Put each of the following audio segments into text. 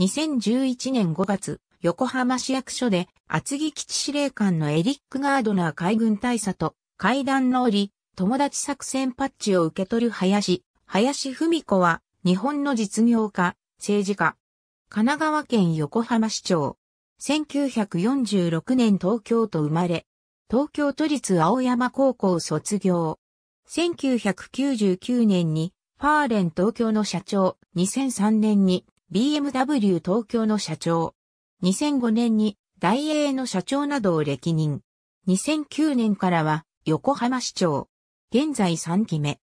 2011年5月、横浜市役所で厚木基地司令官のエリック・ガードナー海軍大佐と会談の折、友達作戦パッチを受け取る林、林文子は日本の実業家、政治家、神奈川県横浜市長、1946年東京都生まれ、東京都立青山高校卒業。1999年にファーレン東京の社長、2003年に BMW 東京の社長。2005年に大英の社長などを歴任。2009年からは横浜市長。現在3期目。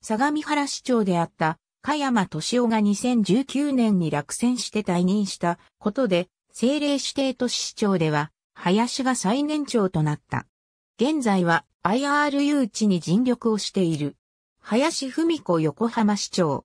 相模原市長であった加山敏夫が2019年に落選して退任したことで、政令指定都市市長では、林が最年長となった。現在は IRU 地に尽力をしている。林文子横浜市長。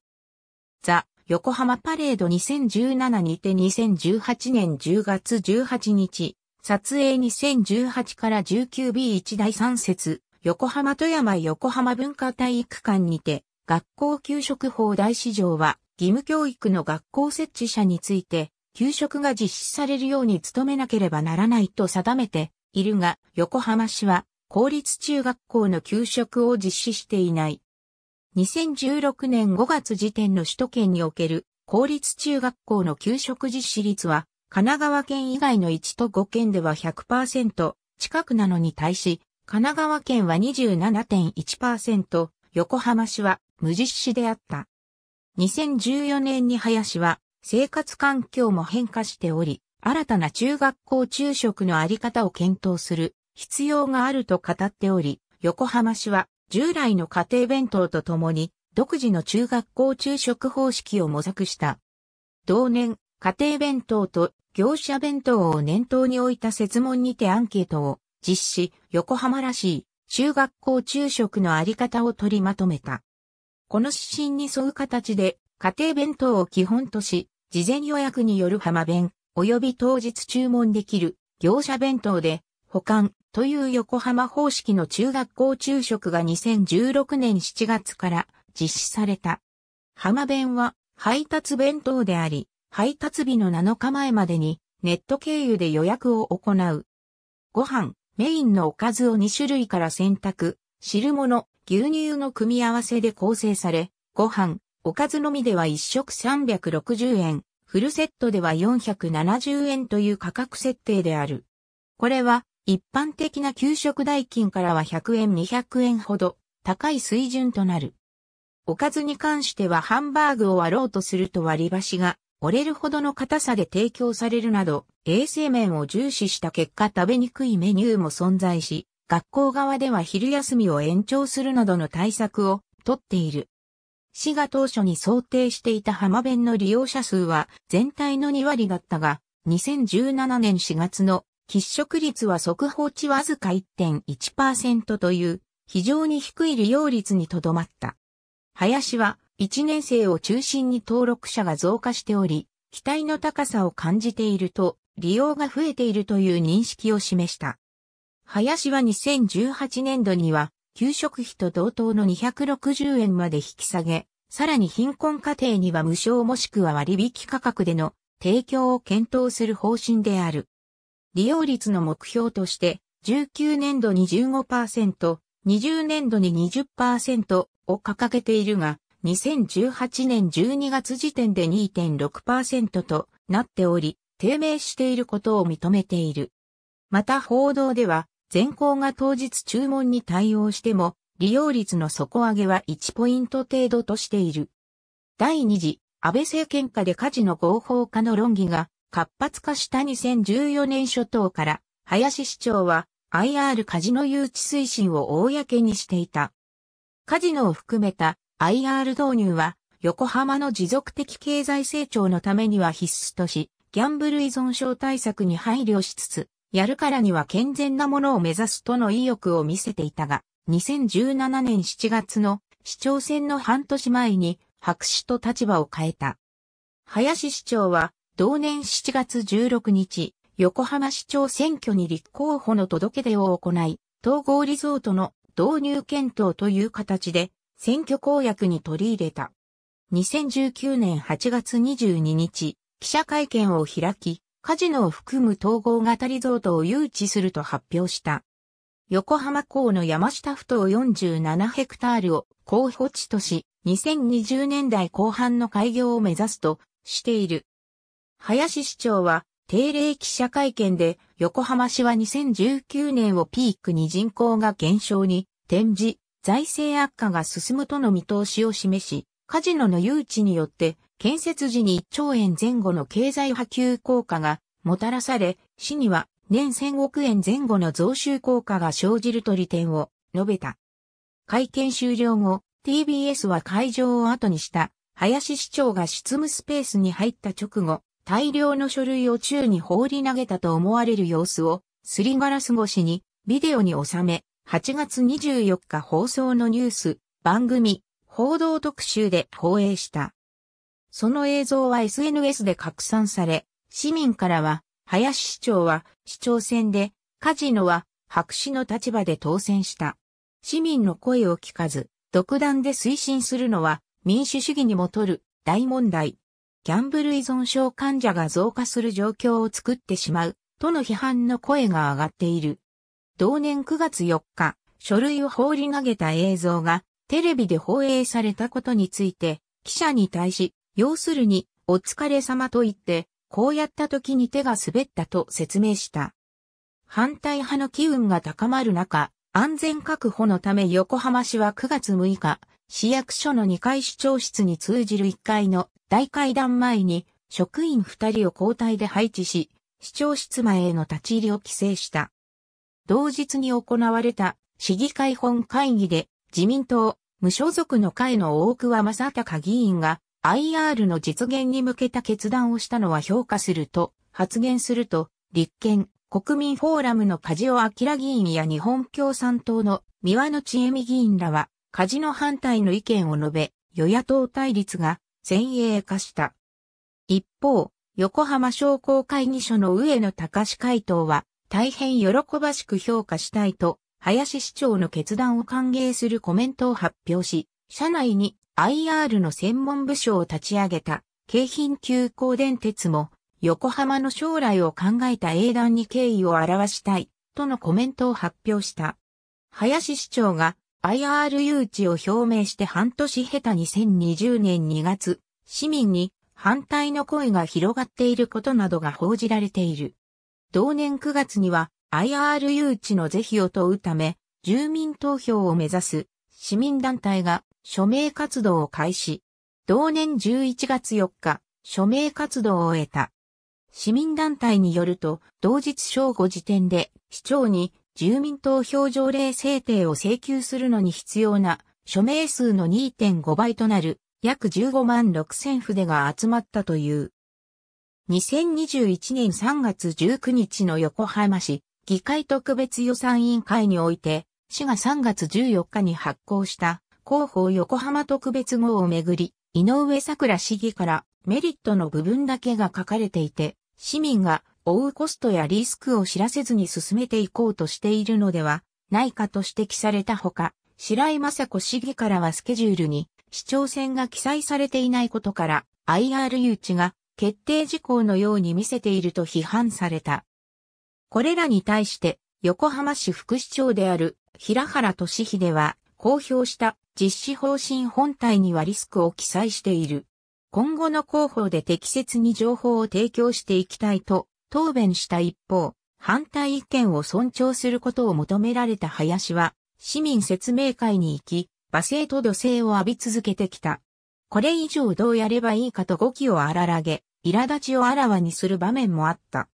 ザ・横浜パレード2017にて2018年10月18日、撮影2018から 19B1 第3節、横浜富山横浜文化体育館にて、学校給食法大市場は、義務教育の学校設置者について、給食が実施されるように努めなければならないと定めているが、横浜市は、公立中学校の給食を実施していない。2016年5月時点の首都圏における公立中学校の給食実施率は、神奈川県以外の1都5県では100%近くなのに対し、神奈川県は27.1%、横浜市は無実施であった。2014年に林は生活環境も変化しており、新たな中学校昼食のあり方を検討する必要があると語っており、横浜市は従来の家庭弁当とともに、独自の中学校昼食方式を模索した。同年、家庭弁当と業者弁当を念頭に置いた設問にてアンケートを実施、横浜らしい中学校昼食のあり方を取りまとめた。この指針に沿う形で家庭弁当を基本とし、事前予約による浜弁、及び当日注文できる業者弁当で保管という横浜方式の中学校昼食が2016年7月から実施された。浜弁は配達弁当であり、配達日の7日前までにネット経由で予約を行う。ご飯、メインのおかずを2種類から選択、汁物、牛乳の組み合わせで構成され、ご飯、おかずのみでは1食360円、フルセットでは470円という価格設定である。これは一般的な給食代金からは100円200円ほど高い水準となる。おかずに関してはハンバーグを割ろうとすると割り箸が折れるほどの硬さで提供されるなど、衛生面を重視した結果食べにくいメニューも存在し、学校側では昼休みを延長するなどの対策をとっている。市が当初に想定していた浜弁の利用者数は全体の2割だったが、2017年4月の喫食率は速報値わずか1.1%という非常に低い利用率にとどまった。林は1年生を中心に登録者が増加しており、期待の高さを感じていると利用が増えているという認識を示した。林は2018年度には給食費と同等の260円まで引き下げ、さらに貧困家庭には無償もしくは割引価格での提供を検討する方針である。利用率の目標として、19年度に15%、20年度に20%を掲げているが、2018年12月時点で2.6%となっており、低迷していることを認めている。また報道では、全校が当日注文に対応しても、利用率の底上げは1ポイント程度としている。第2次、安倍政権下で火事の合法化の論議が活発化した2014年初頭から、林市長は IR カジノ誘致推進を公にしていた。カジノを含めた IR 導入は、横浜の持続的経済成長のためには必須とし、ギャンブル依存症対策に配慮しつつ、やるからには健全なものを目指すとの意欲を見せていたが、2017年7月の市長選の半年前に白紙と立場を変えた。林市長は同年7月16日、横浜市長選挙に立候補の届け出を行い、統合リゾートの導入検討という形で選挙公約に取り入れた。2019年8月22日、記者会見を開き、カジノを含む統合型リゾートを誘致すると発表した。横浜港の山下ふ頭47ヘクタールを候補地とし、2020年代後半の開業を目指すとしている。林市長は定例記者会見で横浜市は2019年をピークに人口が減少に転じ、財政悪化が進むとの見通しを示し、カジノの誘致によって建設時に1兆円前後の経済波及効果がもたらされ、市には年1000億円前後の増収効果が生じると利点を述べた。会見終了後、TBS は会場を後にした林市長が執務スペースに入った直後、大量の書類を宙に放り投げたと思われる様子を、すりガラス越しに、ビデオに収め、8月24日放送のニュース、番組、報道特集で放映した。その映像は SNS で拡散され、市民からは、林市長は市長選で、カジノは白紙の立場で当選した。市民の声を聞かず、独断で推進するのは民主主義にもとる大問題。ギャンブル依存症患者が増加する状況を作ってしまう、との批判の声が上がっている。同年9月4日、書類を放り投げた映像がテレビで放映されたことについて、記者に対し、要するに、お疲れ様と言って、こうやった時に手が滑ったと説明した。反対派の機運が高まる中、安全確保のため横浜市は9月6日、市役所の2階市長室に通じる1階の大階段前に職員2人を交代で配置し、市長室前への立ち入りを規制した。同日に行われた市議会本会議で自民党無所属の会の大桑正隆議員が IR の実現に向けた決断をしたのは評価すると発言すると立憲国民フォーラムの梶尾明議員や日本共産党の三輪の千恵美議員らはカジノ反対の意見を述べ、与野党対立が先鋭化した。一方、横浜商工会議所の上野隆会頭は、大変喜ばしく評価したいと、林市長の決断を歓迎するコメントを発表し、社内に IR の専門部署を立ち上げた、京浜急行電鉄も、横浜の将来を考えた英断に敬意を表したい、とのコメントを発表した。林市長が IRU 値を表明して半年経た2020年2月、市民に反対の声が広がっていることなどが報じられている。同年9月には IRU 値の是非を問うため、住民投票を目指す市民団体が署名活動を開始。同年11月4日、署名活動を終えた。市民団体によると、同日正午時点で市長に住民投票条例制定を請求するのに必要な署名数の2.5倍となる約15万6000筆が集まったという。2021年3月19日の横浜市議会特別予算委員会において、市が3月14日に発行した広報横浜特別号をめぐり、井上桜市議からメリットの部分だけが書かれていて、市民が追うコストやリスクを知らせずに進めていこうとしているのではないかと指摘されたほか、白井雅子市議からはスケジュールに市長選が記載されていないことから i r 誘致が決定事項のように見せていると批判された。これらに対して横浜市副市長である平原俊秀は公表した実施方針本体にはリスクを記載している。今後の広報で適切に情報を提供していきたいと答弁した一方、反対意見を尊重することを求められた林は、市民説明会に行き、罵声と土星を浴び続けてきた。これ以上どうやればいいかと語気を荒らげ、苛立ちをあらわにする場面もあった。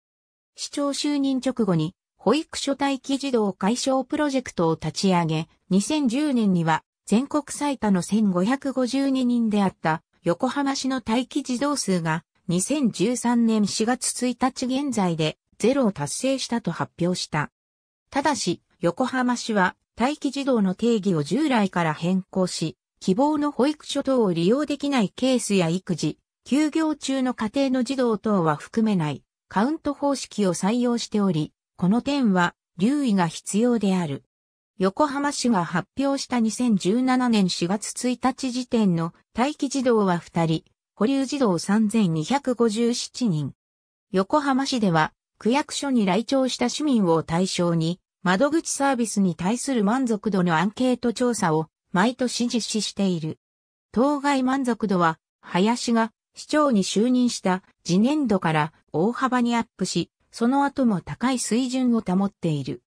市長就任直後に、保育所待機児童解消プロジェクトを立ち上げ、2010年には全国最多の1552人であった横浜市の待機児童数が2013年4月1日現在でゼロを達成したと発表した。ただし、横浜市は待機児童の定義を従来から変更し、希望の保育所等を利用できないケースや育児、休業中の家庭の児童等は含めないカウント方式を採用しており、この点は留意が必要である。横浜市が発表した2017年4月1日時点の待機児童は2人、保留児童3257人。横浜市では、区役所に来庁した市民を対象に、窓口サービスに対する満足度のアンケート調査を毎年実施している。当該満足度は、林が市長に就任した次年度から大幅にアップし、その後も高い水準を保っている。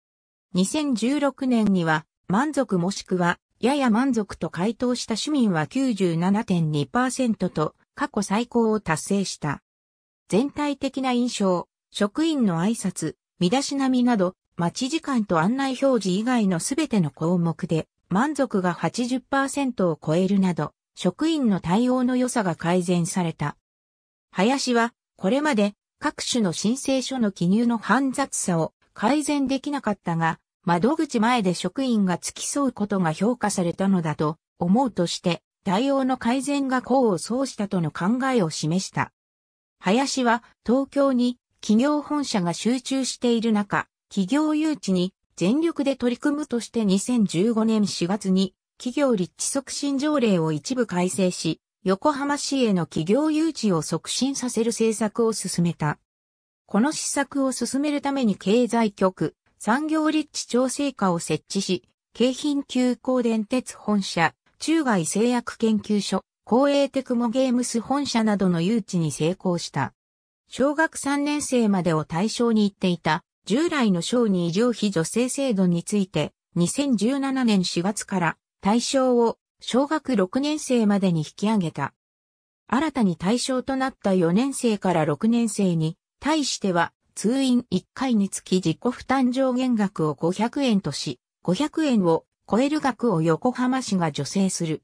2016年には、満足もしくは、やや満足と回答した市民は97.2%と、過去最高を達成した。全体的な印象、職員の挨拶、身だしなみなど、待ち時間と案内表示以外のすべての項目で、満足が80%を超えるなど、職員の対応の良さが改善された。林は、これまで各種の申請書の記入の煩雑さを改善できなかったが、窓口前で職員が付き添うことが評価されたのだと思うとして、対応の改善が功を奏したとの考えを示した。林は東京に企業本社が集中している中、企業誘致に全力で取り組むとして2015年4月に企業立地促進条例を一部改正し、横浜市への企業誘致を促進させる政策を進めた。この施策を進めるために経済局、産業立地調整課を設置し、京浜急行電鉄本社、中外製薬研究所、公営テクモゲームス本社などの誘致に成功した。小学3年生までを対象に言っていた、従来の小児医療費助成制度について、2017年4月から対象を小学6年生までに引き上げた。新たに対象となった4年生から6年生に、対しては通院1回につき自己負担上限額を500円とし、500円を超える額を横浜市が助成する。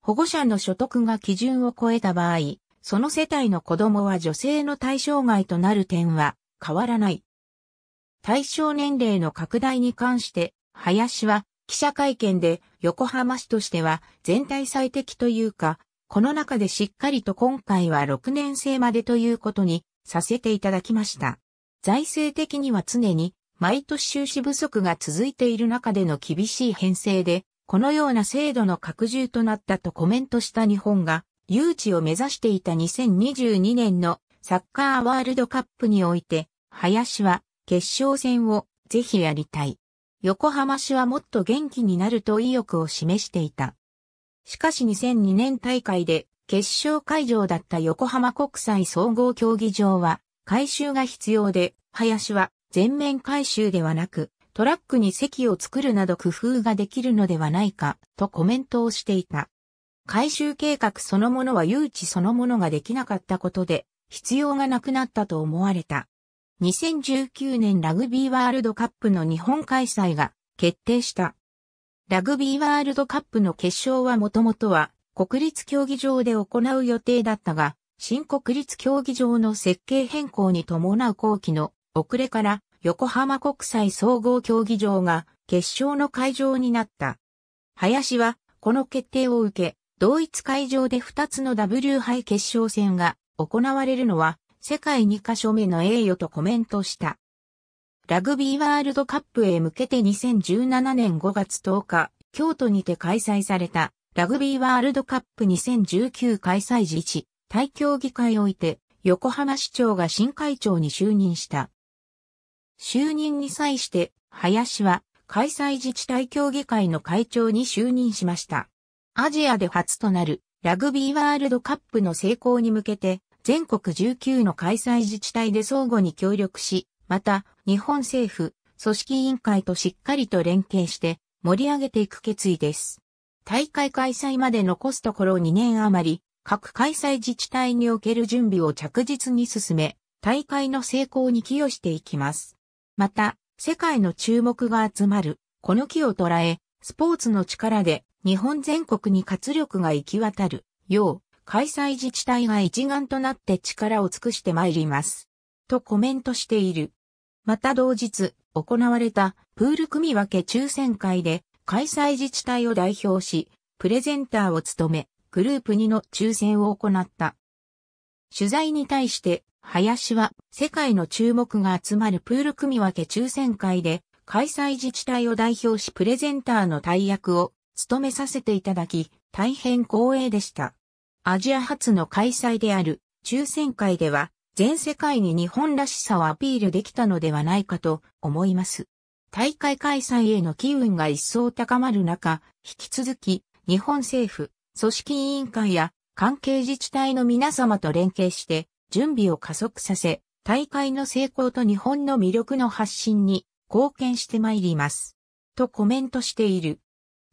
保護者の所得が基準を超えた場合、その世帯の子供は女性の対象外となる点は変わらない。対象年齢の拡大に関して、林は記者会見で横浜市としては全体最適というか、この中でしっかりと今回は6年生までということにさせていただきました。財政的には常に毎年収支不足が続いている中での厳しい編成で、このような制度の拡充となったとコメントした日本が、誘致を目指していた2022年のサッカーワールドカップにおいて、林は決勝戦をぜひやりたい。横浜市はもっと元気になると意欲を示していた。しかし2002年大会で決勝会場だった横浜国際総合競技場は改修が必要で、林は全面回収ではなく、トラックに席を作るなど工夫ができるのではないか、とコメントをしていた。回収計画そのものは誘致そのものができなかったことで、必要がなくなったと思われた。2019年ラグビーワールドカップの日本開催が決定した。ラグビーワールドカップの決勝はもともとは国立競技場で行う予定だったが、新国立競技場の設計変更に伴う後期の遅れから横浜国際総合競技場が決勝の会場になった。林はこの決定を受け、同一会場で2つの W 杯決勝戦が行われるのは世界2カ所目の栄誉とコメントした。ラグビーワールドカップへ向けて2017年5月10日、京都にて開催されたラグビーワールドカップ2019開催時1、大協議会をいて、横浜市長が新会長に就任した。就任に際して、林は開催自治体協議会の会長に就任しました。アジアで初となるラグビーワールドカップの成功に向けて、全国19の開催自治体で相互に協力し、また、日本政府、組織委員会としっかりと連携して盛り上げていく決意です。大会開催まで残すところ2年余り、各開催自治体における準備を着実に進め、大会の成功に寄与していきます。また、世界の注目が集まる、この木を捉え、スポーツの力で日本全国に活力が行き渡るよう、開催自治体が一丸となって力を尽くしてまいります。とコメントしている。また同日、行われたプール組分け抽選会で、開催自治体を代表し、プレゼンターを務め、グループ2の抽選を行った。取材に対して、林は世界の注目が集まるプール組分け抽選会で開催自治体を代表しプレゼンターの大役を務めさせていただき大変光栄でした。アジア初の開催である抽選会では全世界に日本らしさをアピールできたのではないかと思います。大会開催への機運が一層高まる中、引き続き日本政府、組織委員会や関係自治体の皆様と連携して準備を加速させ、大会の成功と日本の魅力の発信に貢献してまいります。とコメントしている。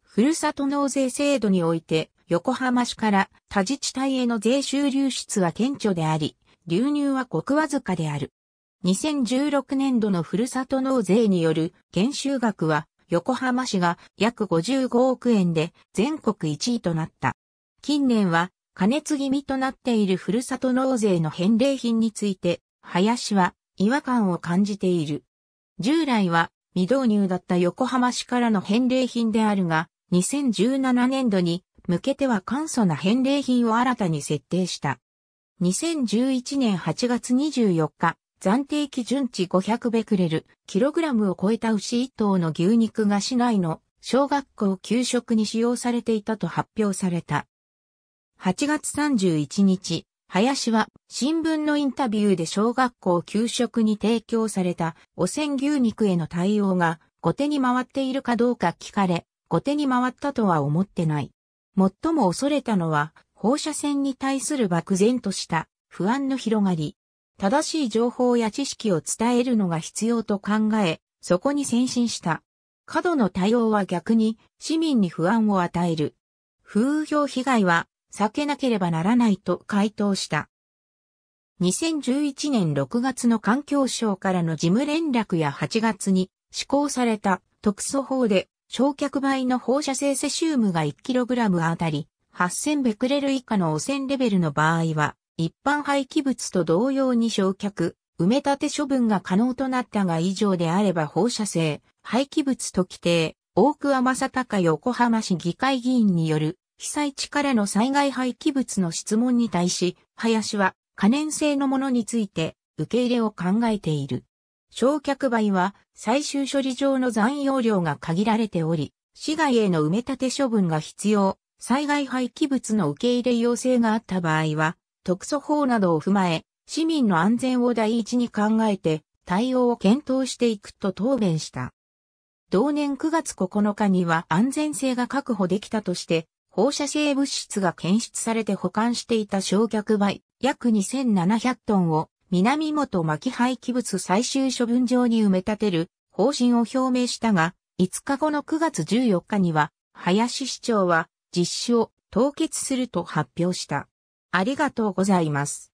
ふるさと納税制度において、横浜市から他自治体への税収流出は顕著であり、流入はごくわずかである。2016年度のふるさと納税による減収額は横浜市が約55億円で全国1位となった。近年は加熱気味となっているふるさと納税の返礼品について、林は違和感を感じている。従来は未導入だった横浜市からの返礼品であるが、2017年度に向けては簡素な返礼品を新たに設定した。2011年8月24日、暫定基準値500ベクレル、キログラムを超えた牛1頭の牛肉が市内の小学校給食に使用されていたと発表された。8月31日、林は新聞のインタビューで小学校給食に提供された汚染牛肉への対応が後手に回っているかどうか聞かれ、後手に回ったとは思ってない。最も恐れたのは放射線に対する漠然とした不安の広がり、正しい情報や知識を伝えるのが必要と考え、そこに先進した。過度の対応は逆に市民に不安を与える。風評被害は避けなければならないと回答した。2011年6月の環境省からの事務連絡や8月に施行された特措法で焼却倍の放射性セシウムが 1kg あたり8000ベクレル以下の汚染レベルの場合は一般廃棄物と同様に焼却、埋め立て処分が可能となったが以上であれば放射性、廃棄物と規定、大桑正隆横浜市議会議員による被災地からの災害廃棄物の質問に対し、林は可燃性のものについて受け入れを考えている。焼却灰は最終処理場の残容量が限られており、市外への埋め立て処分が必要、災害廃棄物の受け入れ要請があった場合は、特措法などを踏まえ、市民の安全を第一に考えて対応を検討していくと答弁した。同年9月9日には安全性が確保できたとして、放射性物質が検出されて保管していた焼却灰約2700トンを南本巻廃棄物最終処分場に埋め立てる方針を表明したが、5日後の9月14日には、林市長は実施を凍結すると発表した。ありがとうございます。